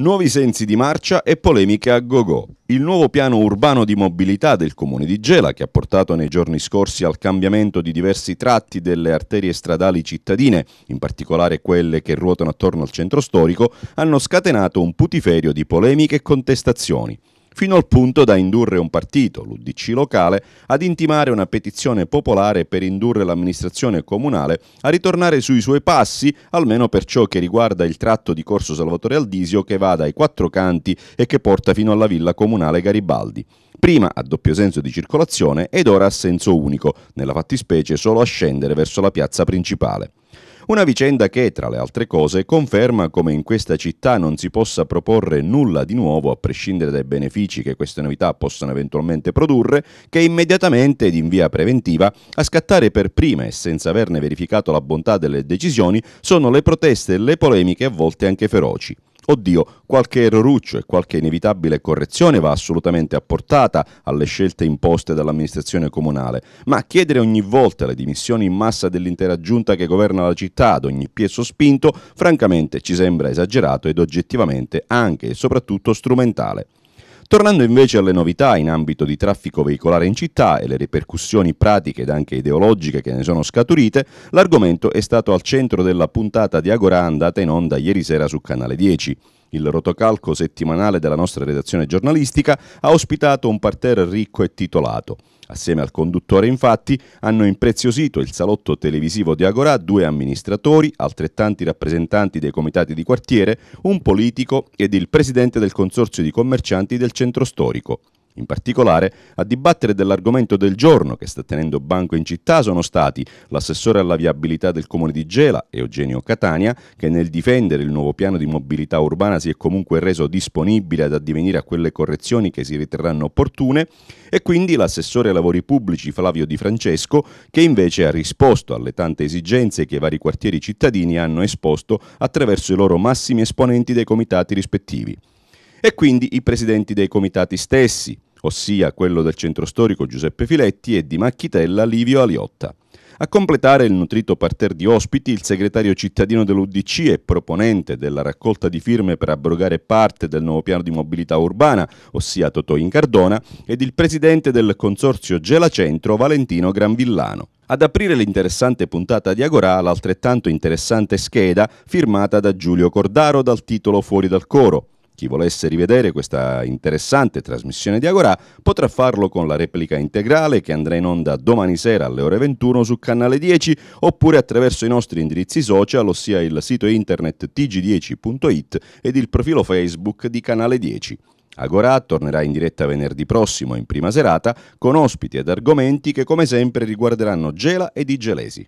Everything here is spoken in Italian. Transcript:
Nuovi sensi di marcia e polemiche a gogo. Il nuovo piano urbano di mobilità del comune di Gela, che ha portato nei giorni scorsi al cambiamento di diversi tratti delle arterie stradali cittadine, in particolare quelle che ruotano attorno al centro storico, hanno scatenato un putiferio di polemiche e contestazioni fino al punto da indurre un partito, l'UDC locale, ad intimare una petizione popolare per indurre l'amministrazione comunale a ritornare sui suoi passi, almeno per ciò che riguarda il tratto di Corso Salvatore Aldisio che va dai quattro canti e che porta fino alla villa comunale Garibaldi. Prima a doppio senso di circolazione ed ora a senso unico, nella fattispecie solo a scendere verso la piazza principale. Una vicenda che, tra le altre cose, conferma come in questa città non si possa proporre nulla di nuovo, a prescindere dai benefici che queste novità possano eventualmente produrre, che immediatamente ed in via preventiva a scattare per prima e senza averne verificato la bontà delle decisioni sono le proteste e le polemiche a volte anche feroci. Oddio, qualche erroruccio e qualche inevitabile correzione va assolutamente apportata alle scelte imposte dall'amministrazione comunale, ma chiedere ogni volta le dimissioni in massa dell'intera giunta che governa la città ad ogni piezo spinto, francamente ci sembra esagerato ed oggettivamente anche e soprattutto strumentale. Tornando invece alle novità in ambito di traffico veicolare in città e le ripercussioni pratiche ed anche ideologiche che ne sono scaturite, l'argomento è stato al centro della puntata di Agora andata in onda ieri sera su Canale 10. Il rotocalco settimanale della nostra redazione giornalistica ha ospitato un parterre ricco e titolato. Assieme al conduttore, infatti, hanno impreziosito il salotto televisivo di Agorà due amministratori, altrettanti rappresentanti dei comitati di quartiere, un politico ed il presidente del consorzio di commercianti del centro storico. In particolare, a dibattere dell'argomento del giorno che sta tenendo banco in città sono stati l'assessore alla viabilità del comune di Gela, Eugenio Catania, che nel difendere il nuovo piano di mobilità urbana si è comunque reso disponibile ad addivenire a quelle correzioni che si riterranno opportune, e quindi l'assessore ai lavori pubblici Flavio Di Francesco, che invece ha risposto alle tante esigenze che i vari quartieri cittadini hanno esposto attraverso i loro massimi esponenti dei comitati rispettivi e quindi i presidenti dei comitati stessi, ossia quello del centro storico Giuseppe Filetti e di Macchitella Livio Aliotta. A completare il nutrito parterre di ospiti, il segretario cittadino dell'UDC e proponente della raccolta di firme per abrogare parte del nuovo piano di mobilità urbana, ossia Totò Incardona, ed il presidente del consorzio Gelacentro Valentino Granvillano. Ad aprire l'interessante puntata di Agorà l'altrettanto interessante scheda firmata da Giulio Cordaro dal titolo Fuori dal coro chi volesse rivedere questa interessante trasmissione di Agora potrà farlo con la replica integrale che andrà in onda domani sera alle ore 21 su canale 10 oppure attraverso i nostri indirizzi social, ossia il sito internet tg10.it ed il profilo Facebook di canale 10. Agora tornerà in diretta venerdì prossimo in prima serata con ospiti ed argomenti che come sempre riguarderanno Gela e Di Gelesi.